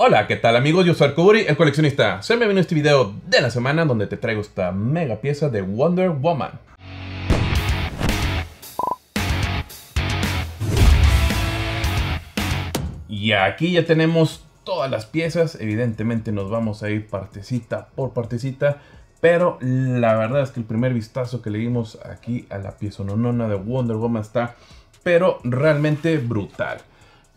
Hola, ¿qué tal amigos? Yo soy Uri, el coleccionista. Se me vino este video de la semana donde te traigo esta mega pieza de Wonder Woman. Y aquí ya tenemos todas las piezas. Evidentemente nos vamos a ir partecita por partecita. Pero la verdad es que el primer vistazo que le dimos aquí a la pieza nonona de Wonder Woman está, pero realmente brutal.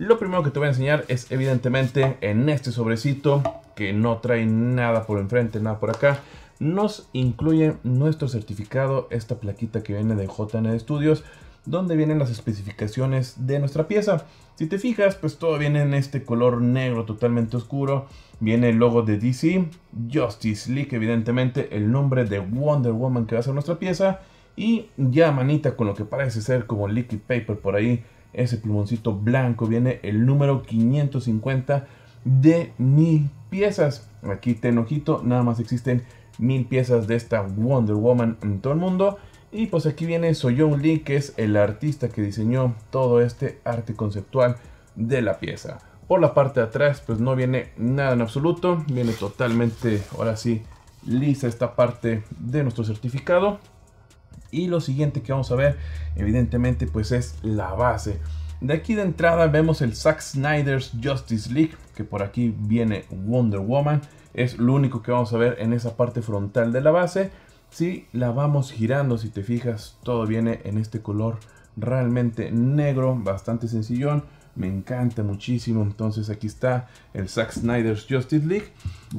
Lo primero que te voy a enseñar es evidentemente en este sobrecito que no trae nada por enfrente, nada por acá. Nos incluye nuestro certificado, esta plaquita que viene de JN e Studios, donde vienen las especificaciones de nuestra pieza. Si te fijas, pues todo viene en este color negro totalmente oscuro. Viene el logo de DC, Justice League, evidentemente, el nombre de Wonder Woman que va a ser nuestra pieza. Y ya manita con lo que parece ser como liquid paper por ahí ese plumoncito blanco, viene el número 550 de mil piezas. Aquí te ojito, nada más existen mil piezas de esta Wonder Woman en todo el mundo. Y pues aquí viene Soyon Lee, que es el artista que diseñó todo este arte conceptual de la pieza. Por la parte de atrás, pues no viene nada en absoluto, viene totalmente, ahora sí, lisa esta parte de nuestro certificado. Y lo siguiente que vamos a ver, evidentemente, pues es la base. De aquí de entrada vemos el Zack Snyder's Justice League, que por aquí viene Wonder Woman. Es lo único que vamos a ver en esa parte frontal de la base. Si la vamos girando, si te fijas, todo viene en este color realmente negro, bastante sencillón me encanta muchísimo. Entonces aquí está el Zack Snyder's Justice League.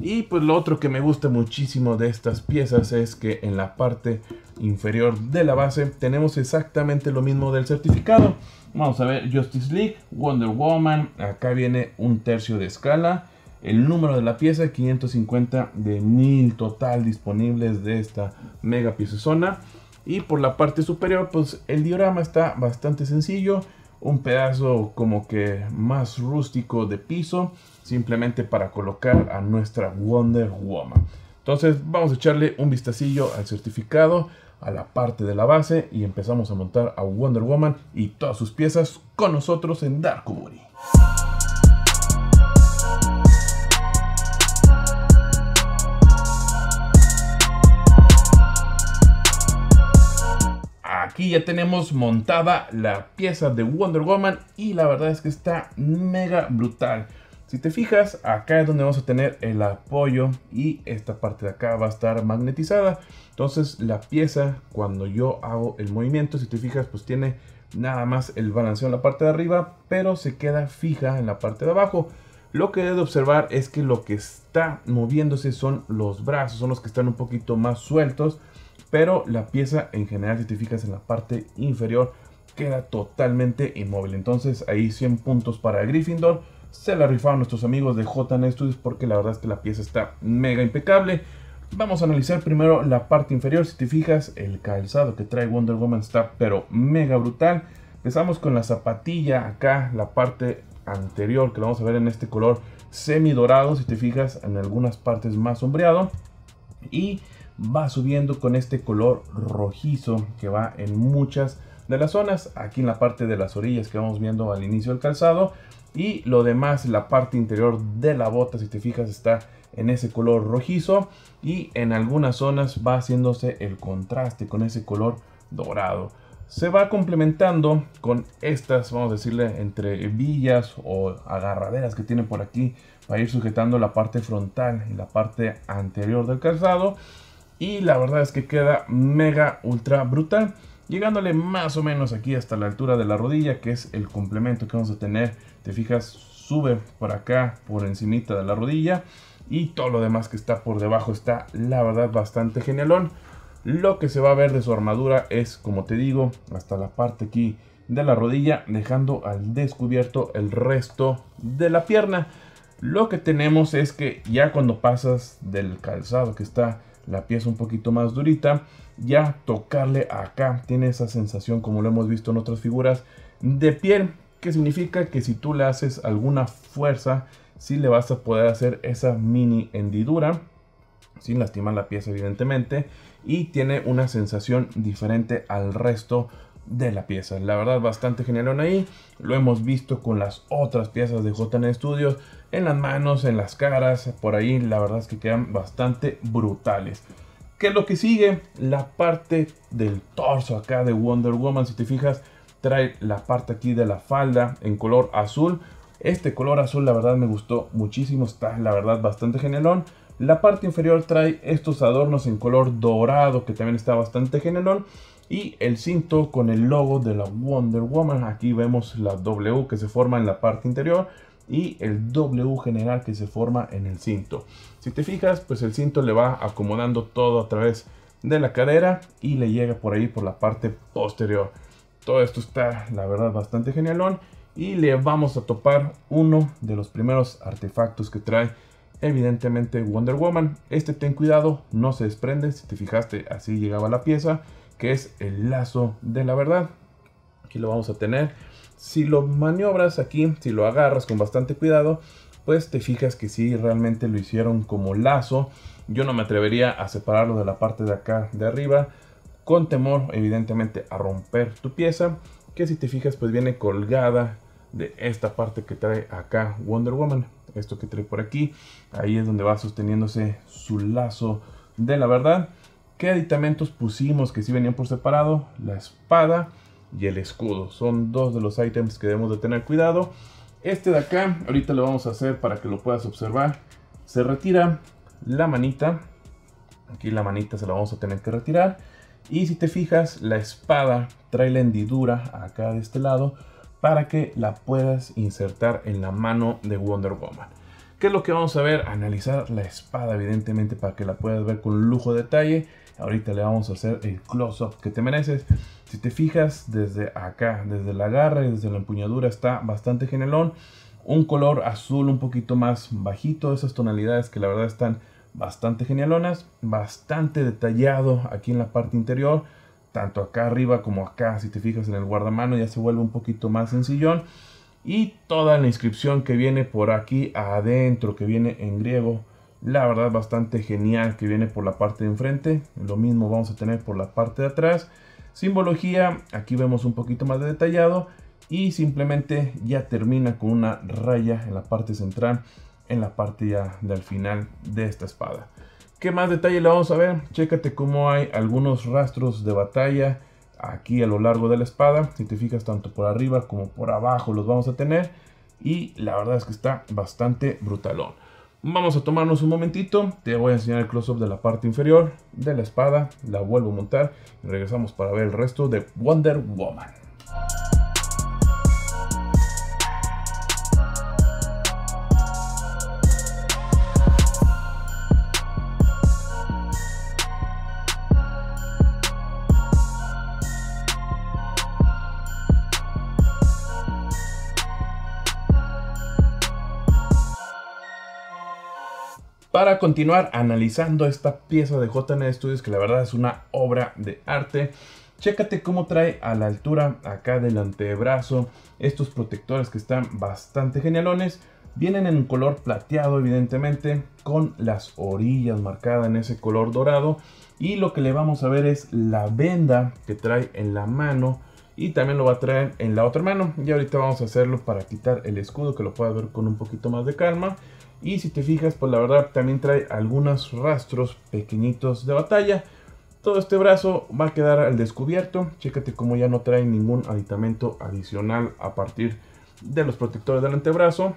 Y pues lo otro que me gusta muchísimo de estas piezas es que en la parte inferior de la base tenemos exactamente lo mismo del certificado. Vamos a ver Justice League, Wonder Woman, acá viene un tercio de escala. El número de la pieza, 550 de 1000 total disponibles de esta mega pieza zona. Y por la parte superior, pues el diorama está bastante sencillo un pedazo como que más rústico de piso simplemente para colocar a nuestra Wonder Woman. Entonces vamos a echarle un vistacillo al certificado, a la parte de la base y empezamos a montar a Wonder Woman y todas sus piezas con nosotros en Dark Mori. Y ya tenemos montada la pieza de Wonder Woman y la verdad es que está mega brutal. Si te fijas, acá es donde vamos a tener el apoyo y esta parte de acá va a estar magnetizada. Entonces la pieza, cuando yo hago el movimiento, si te fijas, pues tiene nada más el balanceo en la parte de arriba, pero se queda fija en la parte de abajo. Lo que debes observar es que lo que está moviéndose son los brazos, son los que están un poquito más sueltos pero la pieza en general, si te fijas en la parte inferior, queda totalmente inmóvil. Entonces ahí 100 puntos para Gryffindor. Se la rifaron nuestros amigos de JN Studios porque la verdad es que la pieza está mega impecable. Vamos a analizar primero la parte inferior. Si te fijas, el calzado que trae Wonder Woman está pero mega brutal. Empezamos con la zapatilla acá, la parte anterior que vamos a ver en este color semi dorado. Si te fijas, en algunas partes más sombreado. Y va subiendo con este color rojizo que va en muchas de las zonas, aquí en la parte de las orillas que vamos viendo al inicio del calzado y lo demás, la parte interior de la bota, si te fijas, está en ese color rojizo y en algunas zonas va haciéndose el contraste con ese color dorado. Se va complementando con estas, vamos a decirle, entre villas o agarraderas que tiene por aquí para ir sujetando la parte frontal y la parte anterior del calzado y la verdad es que queda mega ultra brutal. Llegándole más o menos aquí hasta la altura de la rodilla, que es el complemento que vamos a tener. Te fijas, sube por acá, por encimita de la rodilla. Y todo lo demás que está por debajo está, la verdad, bastante genialón. Lo que se va a ver de su armadura es, como te digo, hasta la parte aquí de la rodilla, dejando al descubierto el resto de la pierna. Lo que tenemos es que ya cuando pasas del calzado que está la pieza un poquito más durita. Ya tocarle acá tiene esa sensación como lo hemos visto en otras figuras de piel. Que significa que si tú le haces alguna fuerza, si sí le vas a poder hacer esa mini hendidura. Sin lastimar la pieza evidentemente. Y tiene una sensación diferente al resto de la pieza. La verdad, bastante genialón ahí. Lo hemos visto con las otras piezas de JN Studios. En las manos, en las caras, por ahí. La verdad es que quedan bastante brutales. ¿Qué es lo que sigue? La parte del torso acá de Wonder Woman. Si te fijas, trae la parte aquí de la falda en color azul. Este color azul la verdad me gustó muchísimo, está la verdad bastante genelón La parte inferior trae estos adornos en color dorado que también está bastante genialón y el cinto con el logo de la Wonder Woman. Aquí vemos la W que se forma en la parte interior y el W general que se forma en el cinto. Si te fijas, pues el cinto le va acomodando todo a través de la cadera y le llega por ahí por la parte posterior. Todo esto está, la verdad, bastante genialón y le vamos a topar uno de los primeros artefactos que trae evidentemente Wonder Woman. Este ten cuidado, no se desprende, si te fijaste así llegaba la pieza que es el lazo de la verdad. Aquí lo vamos a tener. Si lo maniobras aquí, si lo agarras con bastante cuidado, pues te fijas que sí, realmente lo hicieron como lazo. Yo no me atrevería a separarlo de la parte de acá de arriba, con temor evidentemente a romper tu pieza, que si te fijas pues viene colgada de esta parte que trae acá Wonder Woman. Esto que trae por aquí, ahí es donde va sosteniéndose su lazo de la verdad. ¿Qué aditamentos pusimos que sí venían por separado? La espada y el escudo. Son dos de los ítems que debemos de tener cuidado. Este de acá, ahorita lo vamos a hacer para que lo puedas observar. Se retira la manita. Aquí la manita se la vamos a tener que retirar. Y si te fijas, la espada trae la hendidura acá de este lado para que la puedas insertar en la mano de Wonder Woman. ¿Qué es lo que vamos a ver? Analizar la espada, evidentemente, para que la puedas ver con lujo de detalle Ahorita le vamos a hacer el close-up que te mereces. Si te fijas, desde acá, desde el agarre, desde la empuñadura, está bastante genelón. Un color azul un poquito más bajito, esas tonalidades que la verdad están bastante genialonas. Bastante detallado aquí en la parte interior, tanto acá arriba como acá. Si te fijas en el guardamano ya se vuelve un poquito más sencillón. Y toda la inscripción que viene por aquí adentro, que viene en griego la verdad bastante genial que viene por la parte de enfrente. Lo mismo vamos a tener por la parte de atrás. Simbología, aquí vemos un poquito más de detallado y simplemente ya termina con una raya en la parte central, en la parte ya del final de esta espada. ¿Qué más detalle le vamos a ver? Chécate cómo hay algunos rastros de batalla aquí a lo largo de la espada. Si te fijas tanto por arriba como por abajo los vamos a tener. Y la verdad es que está bastante brutalón. Vamos a tomarnos un momentito, te voy a enseñar el close-up de la parte inferior de la espada, la vuelvo a montar y regresamos para ver el resto de Wonder Woman. Para continuar analizando esta pieza de JN Studios, que la verdad es una obra de arte, chécate cómo trae a la altura acá del antebrazo estos protectores que están bastante genialones. Vienen en un color plateado, evidentemente, con las orillas marcadas en ese color dorado. Y lo que le vamos a ver es la venda que trae en la mano y también lo va a traer en la otra mano. Y ahorita vamos a hacerlo para quitar el escudo, que lo pueda ver con un poquito más de calma. Y si te fijas, pues la verdad también trae algunos rastros pequeñitos de batalla. Todo este brazo va a quedar al descubierto. Chécate como ya no trae ningún aditamento adicional a partir de los protectores del antebrazo.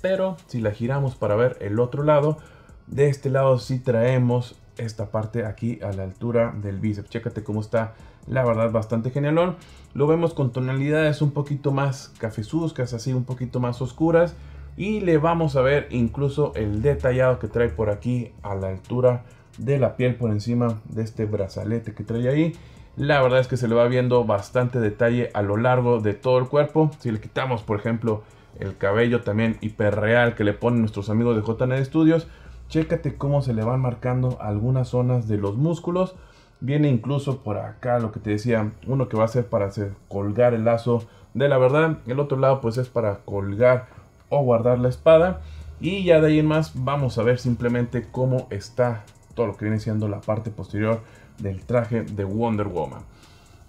Pero si la giramos para ver el otro lado, de este lado sí traemos esta parte aquí a la altura del bíceps. Chécate cómo está, la verdad, bastante genialón. Lo vemos con tonalidades un poquito más cafezuzcas, así un poquito más oscuras y le vamos a ver incluso el detallado que trae por aquí a la altura de la piel por encima de este brazalete que trae ahí. La verdad es que se le va viendo bastante detalle a lo largo de todo el cuerpo. Si le quitamos, por ejemplo, el cabello también hiperreal que le ponen nuestros amigos de JND e Studios, chécate cómo se le van marcando algunas zonas de los músculos. Viene incluso por acá lo que te decía, uno que va a ser para hacer colgar el lazo de la verdad. El otro lado pues es para colgar guardar la espada. Y ya de ahí en más vamos a ver simplemente cómo está todo lo que viene siendo la parte posterior del traje de Wonder Woman.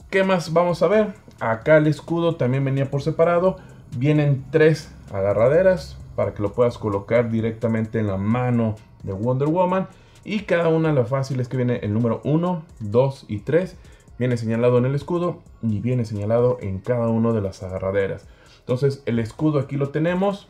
¿Qué más vamos a ver? Acá el escudo también venía por separado. Vienen tres agarraderas para que lo puedas colocar directamente en la mano de Wonder Woman. Y cada una Lo fácil es que viene el número 1, 2 y 3 viene señalado en el escudo y viene señalado en cada una de las agarraderas. Entonces el escudo aquí lo tenemos.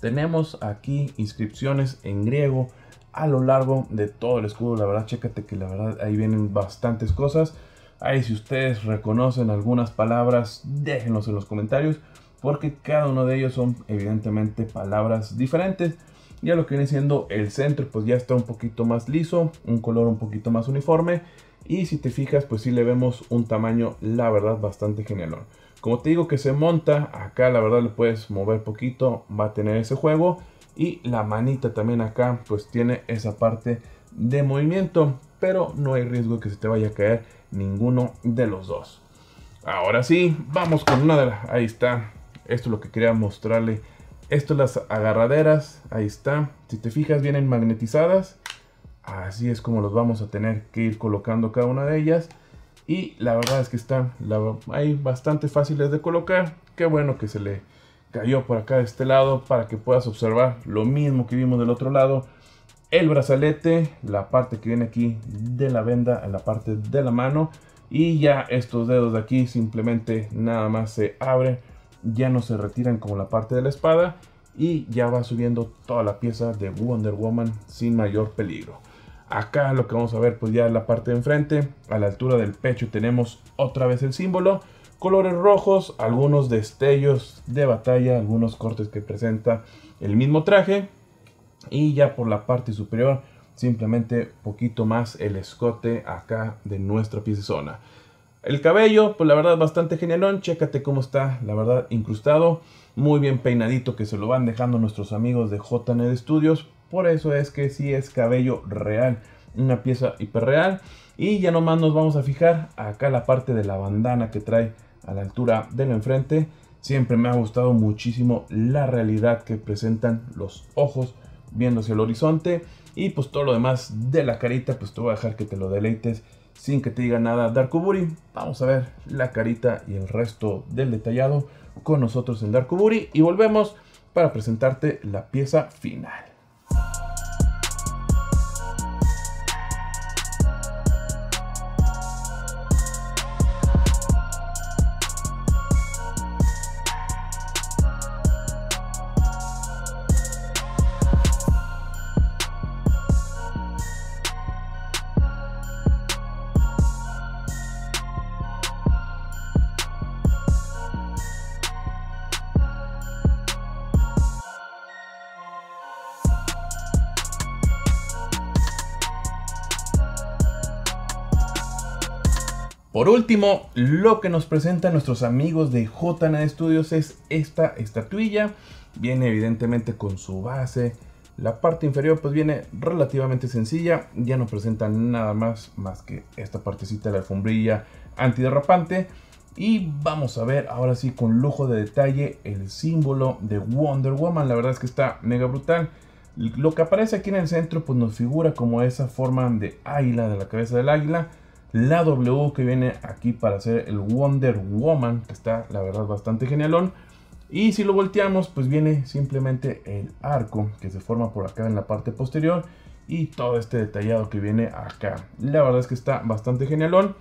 Tenemos aquí inscripciones en griego a lo largo de todo el escudo. La verdad, chécate que la verdad ahí vienen bastantes cosas. Ahí si ustedes reconocen algunas palabras, déjenlos en los comentarios. Porque cada uno de ellos son evidentemente palabras diferentes. Ya lo que viene siendo el centro, pues ya está un poquito más liso, un color un poquito más uniforme. Y si te fijas, pues sí le vemos un tamaño, la verdad, bastante genial. Como te digo que se monta, acá la verdad le puedes mover poquito, va a tener ese juego. Y la manita también acá pues tiene esa parte de movimiento, pero no hay riesgo que se te vaya a caer ninguno de los dos. Ahora sí, vamos con una de las... Ahí está, esto es lo que quería mostrarle. Esto las agarraderas, ahí está. Si te fijas vienen magnetizadas. Así es como los vamos a tener que ir colocando cada una de ellas. Y la verdad es que están la, hay bastante fáciles de colocar. Qué bueno que se le cayó por acá de este lado para que puedas observar lo mismo que vimos del otro lado. El brazalete, la parte que viene aquí de la venda en la parte de la mano. Y ya estos dedos de aquí simplemente nada más se abren. Ya no se retiran como la parte de la espada. Y ya va subiendo toda la pieza de Wonder Woman sin mayor peligro. Acá lo que vamos a ver pues ya la parte de enfrente, a la altura del pecho tenemos otra vez el símbolo. Colores rojos, algunos destellos de batalla, algunos cortes que presenta el mismo traje. Y ya por la parte superior simplemente poquito más el escote acá de nuestra zona El cabello, pues la verdad bastante genialón, chécate cómo está, la verdad incrustado, muy bien peinadito que se lo van dejando nuestros amigos de JNet Studios por eso es que sí es cabello real, una pieza hiperreal. Y ya nomás nos vamos a fijar acá la parte de la bandana que trae a la altura del enfrente. Siempre me ha gustado muchísimo la realidad que presentan los ojos viendo hacia el horizonte. Y pues todo lo demás de la carita, pues te voy a dejar que te lo deleites sin que te diga nada Darkuburi. Vamos a ver la carita y el resto del detallado con nosotros en Darkuburi. Y volvemos para presentarte la pieza final. Por último, lo que nos presentan nuestros amigos de JNA Studios es esta estatuilla. Viene evidentemente con su base. La parte inferior pues viene relativamente sencilla. Ya no presenta nada más más que esta partecita de la alfombrilla antiderrapante. Y vamos a ver ahora sí con lujo de detalle el símbolo de Wonder Woman. La verdad es que está mega brutal. Lo que aparece aquí en el centro pues nos figura como esa forma de águila, de la cabeza del águila la W que viene aquí para hacer el Wonder Woman, que está la verdad bastante genialón. Y si lo volteamos, pues viene simplemente el arco que se forma por acá en la parte posterior y todo este detallado que viene acá. La verdad es que está bastante genialón,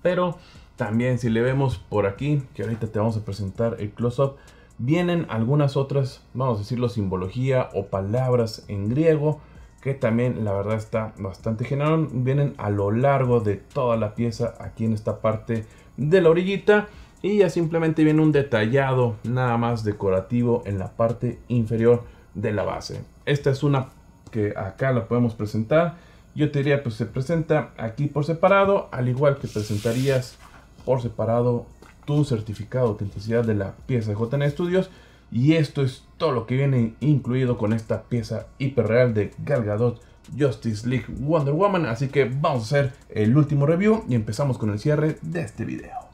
pero también si le vemos por aquí, que ahorita te vamos a presentar el close-up, vienen algunas otras, vamos a decirlo, simbología o palabras en griego que también la verdad está bastante general, Vienen a lo largo de toda la pieza aquí en esta parte de la orillita. Y ya simplemente viene un detallado nada más decorativo en la parte inferior de la base. Esta es una que acá la podemos presentar. Yo te diría que pues, se presenta aquí por separado. Al igual que presentarías por separado tu certificado de autenticidad de la pieza de JN Studios y esto es todo lo que viene incluido con esta pieza hiperreal de Gal Gadot Justice League Wonder Woman. Así que vamos a hacer el último review y empezamos con el cierre de este video.